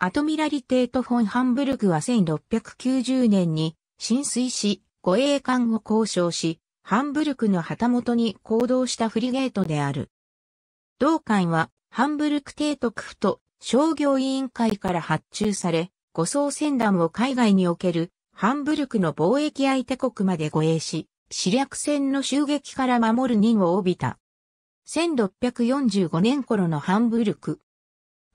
アトミラリテート・フォン・ハンブルクは1690年に浸水し、護衛艦を交渉し、ハンブルクの旗本に行動したフリゲートである。同艦はハンブルク提督府と商業委員会から発注され、護送船団を海外におけるハンブルクの貿易相手国まで護衛し、死略船の襲撃から守る任を帯びた。1645年頃のハンブルク、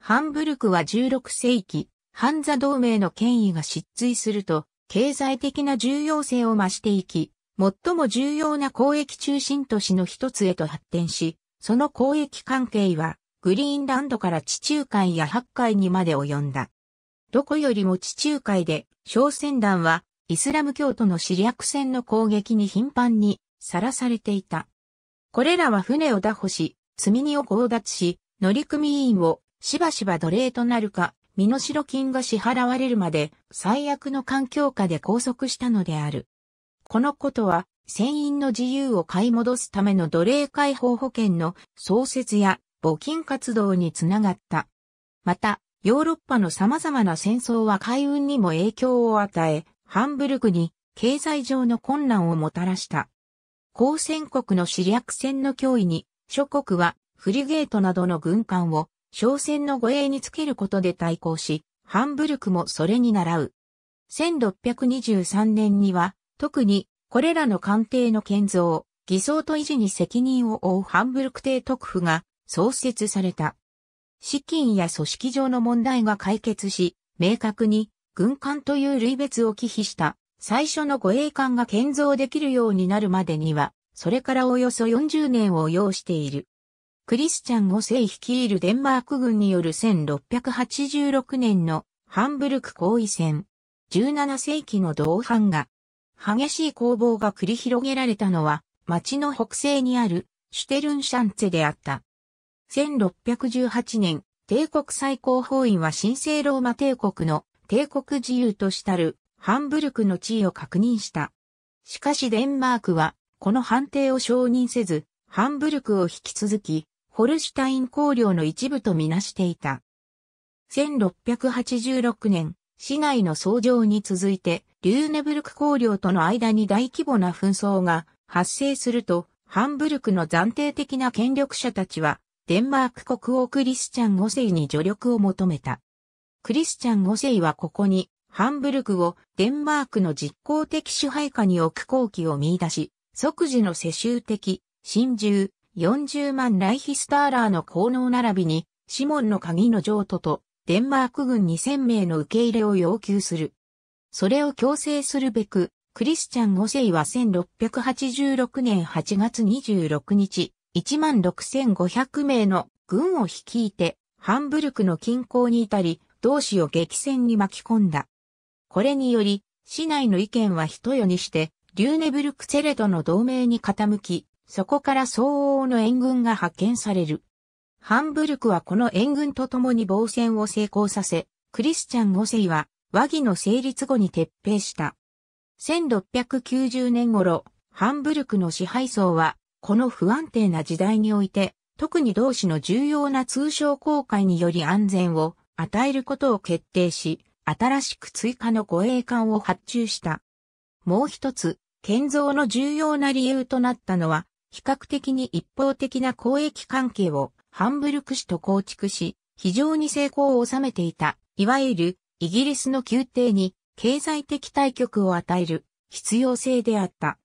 ハンブルクは16世紀、ハンザ同盟の権威が失墜すると、経済的な重要性を増していき、最も重要な交易中心都市の一つへと発展し、その交易関係は、グリーンランドから地中海や八海にまで及んだ。どこよりも地中海で、商船団は、イスラム教徒の死略船の攻撃に頻繁にさらされていた。これらは船を打捕し、積み荷を強奪し、乗組員をしばしば奴隷となるか、身代金が支払われるまで最悪の環境下で拘束したのである。このことは、船員の自由を買い戻すための奴隷解放保険の創設や募金活動につながった。また、ヨーロッパの様々な戦争は海運にも影響を与え、ハンブルクに経済上の困難をもたらした。交戦国の主略戦の脅威に、諸国はフリゲートなどの軍艦を商船の護衛につけることで対抗し、ハンブルクもそれに倣う。1623年には、特に、これらの艦艇の建造、偽装と維持に責任を負うハンブルク帝特府が創設された。資金や組織上の問題が解決し、明確に軍艦という類別を忌避した最初の護衛艦が建造できるようになるまでには、それからおよそ40年を要している。クリスチャン5世率いるデンマーク軍による1686年のハンブルク行為戦。17世紀の同伴が、激しい攻防が繰り広げられたのは、町の北西にあるシュテルンシャンツェであった。1618年、帝国最高法院は神聖ローマ帝国の帝国自由としたるハンブルクの地位を確認した。しかしデンマークは、この判定を承認せず、ハンブルクを引き続き、ホルシュタイン公領の一部とみなしていた。1686年、市内の創上に続いて、リューネブルク公領との間に大規模な紛争が発生すると、ハンブルクの暫定的な権力者たちは、デンマーク国王クリスチャン五世に助力を求めた。クリスチャン五世はここに、ハンブルクをデンマークの実効的支配下に置く好機を見出し、即時の世襲的、新獣、40万ライヒスターラーの効能並びに、シモンの鍵の譲渡と、デンマーク軍2000名の受け入れを要求する。それを強制するべく、クリスチャン・ゴセイは1686年8月26日、16,500名の軍を率いて、ハンブルクの近郊に至り、同志を激戦に巻き込んだ。これにより、市内の意見は一夜にして、リューネブルクセェレとの同盟に傾き、そこから相応の援軍が派遣される。ハンブルクはこの援軍と共に防戦を成功させ、クリスチャン5世は和議の成立後に撤兵した。1690年頃、ハンブルクの支配層は、この不安定な時代において、特に同志の重要な通商公開により安全を与えることを決定し、新しく追加の護衛艦を発注した。もう一つ、建造の重要な理由となったのは、比較的に一方的な交易関係をハンブルク市と構築し、非常に成功を収めていた、いわゆるイギリスの宮廷に経済的対局を与える必要性であった。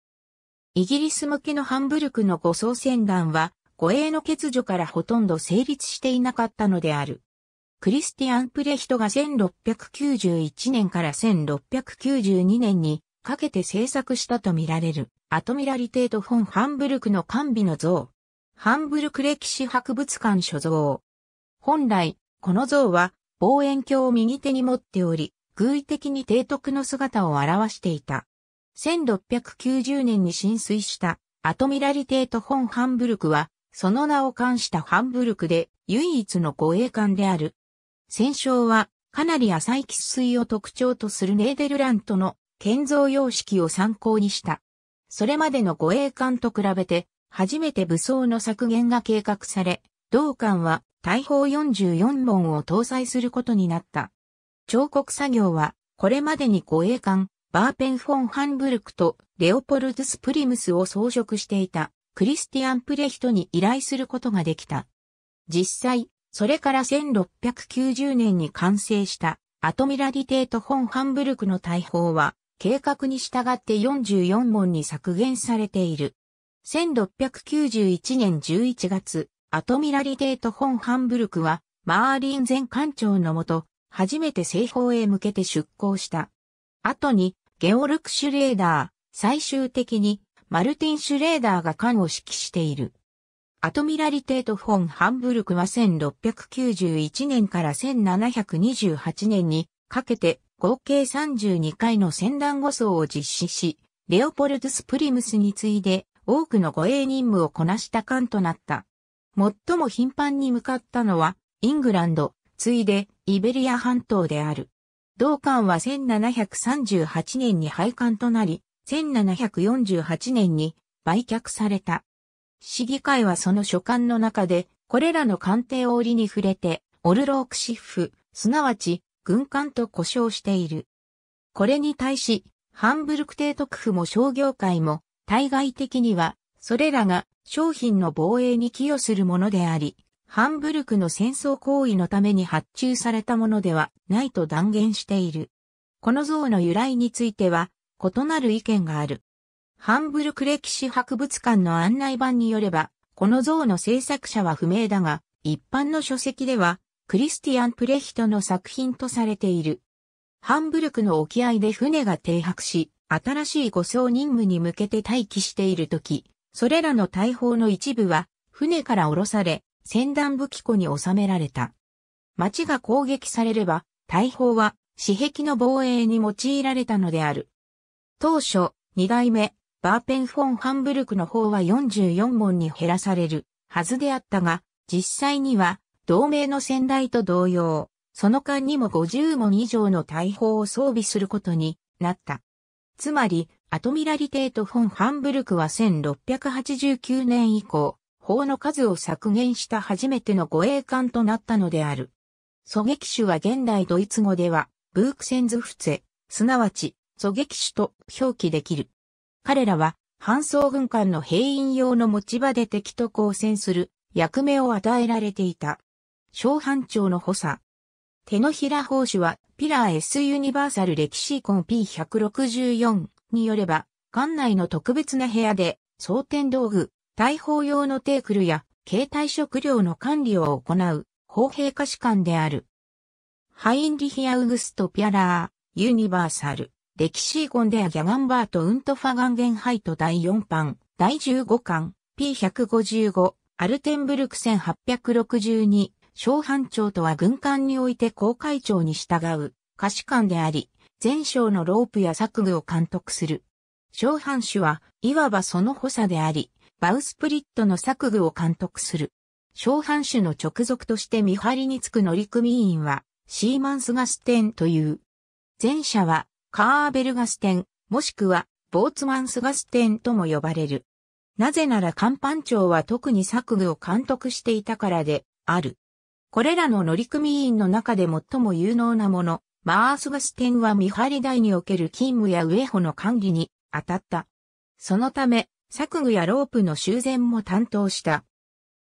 イギリス向けのハンブルクの護送船団は、護衛の欠如からほとんど成立していなかったのである。クリスティアン・プレヒトが1691年から1692年にかけて制作したとみられるアトミラリテート・フォン・ハンブルクの完備の像。ハンブルク歴史博物館所蔵。本来、この像は望遠鏡を右手に持っており、偶意的に提督の姿を表していた。1690年に浸水したアトミラリテート・フォン・ハンブルクは、その名を冠したハンブルクで唯一の護衛艦である。戦勝はかなり浅い喫水を特徴とするネーデルラントの建造様式を参考にした。それまでの護衛艦と比べて、初めて武装の削減が計画され、同艦は大砲44門を搭載することになった。彫刻作業は、これまでに護衛艦、バーペンフォン・ハンブルクとレオポルドス・プリムスを装飾していたクリスティアン・プレヒトに依頼することができた。実際、それから1690年に完成したアトミラディテート・フォン・ハンブルクの大砲は計画に従って44本に削減されている。1691年11月、アトミラリテート・フォン・ハンブルクは、マーリン前艦長のもと、初めて西方へ向けて出港した。後に、ゲオルク・シュレーダー、最終的に、マルティン・シュレーダーが艦を指揮している。アトミラリテート・フォン・ハンブルクは1691年から1728年にかけて合計32回の戦団護送を実施し、レオポルドス・プリムスに次いで多くの護衛任務をこなした艦となった。最も頻繁に向かったのは、イングランド、次いでイベリア半島である。同艦は1738年に廃艦となり、1748年に売却された。市議会はその所管の中で、これらの艦艇を折に触れて、オルロークシフ、すなわち軍艦と呼称している。これに対し、ハンブルク帝特府も商業界も、対外的には、それらが商品の防衛に寄与するものであり、ハンブルクの戦争行為のために発注されたものではないと断言している。この像の由来については、異なる意見がある。ハンブルク歴史博物館の案内板によれば、この像の制作者は不明だが、一般の書籍では、クリスティアン・プレヒトの作品とされている。ハンブルクの沖合で船が停泊し、新しい護送任務に向けて待機しているとき、それらの大砲の一部は、船から降ろされ、船団武器庫に収められた。町が攻撃されれば、大砲は、私壁の防衛に用いられたのである。当初、二代目、バーペンフォン・ハンブルクの方は44門に減らされるはずであったが、実際には同盟の先代と同様、その間にも50門以上の大砲を装備することになった。つまり、アトミラリテート・フォン・ハンブルクは1689年以降、砲の数を削減した初めての護衛艦となったのである。狙撃手は現代ドイツ語では、ブークセンズフツェ、すなわち、狙撃手と表記できる。彼らは、搬送軍艦の兵員用の持ち場で敵と交戦する役目を与えられていた。小半長の補佐。手のひら法師は、ピラー S ユニバーサル歴史コン P164 によれば、館内の特別な部屋で、装填道具、大砲用のテークルや、携帯食料の管理を行う、公兵化士官である。ハインリヒア・ウグスト・ピアラー、ユニバーサル、歴史コンデア・ギャガンバート・ウント・ファガンゲンハイト第4版、第15巻、P155、アルテンブルク1862、小班長とは軍艦において公会長に従う、下士官であり、全省のロープや作具を監督する。小班主は、いわばその補佐であり、バウスプリットの作具を監督する。小班主の直属として見張りにつく乗組員は、シーマンスガステンという。前者は、カーベルガステン、もしくは、ボーツマンスガステンとも呼ばれる。なぜなら艦板長は特に作具を監督していたからで、ある。これらの乗組員の中で最も有能なもの、マースガステンは見張り台における勤務やウェホの管理に当たった。そのため、作具やロープの修繕も担当した。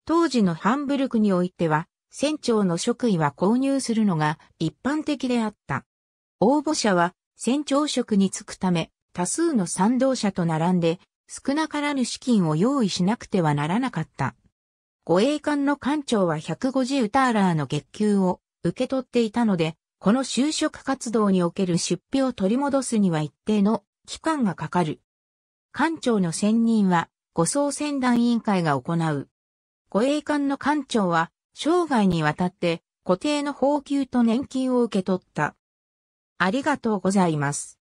当時のハンブルクにおいては、船長の職位は購入するのが一般的であった。応募者は船長職に就くため、多数の賛同者と並んで、少なからぬ資金を用意しなくてはならなかった。護衛艦の艦長は150ターラーの月給を受け取っていたので、この就職活動における出費を取り戻すには一定の期間がかかる。艦長の選任は、護送船団委員会が行う。護衛艦の艦長は、生涯にわたって固定の報給と年金を受け取った。ありがとうございます。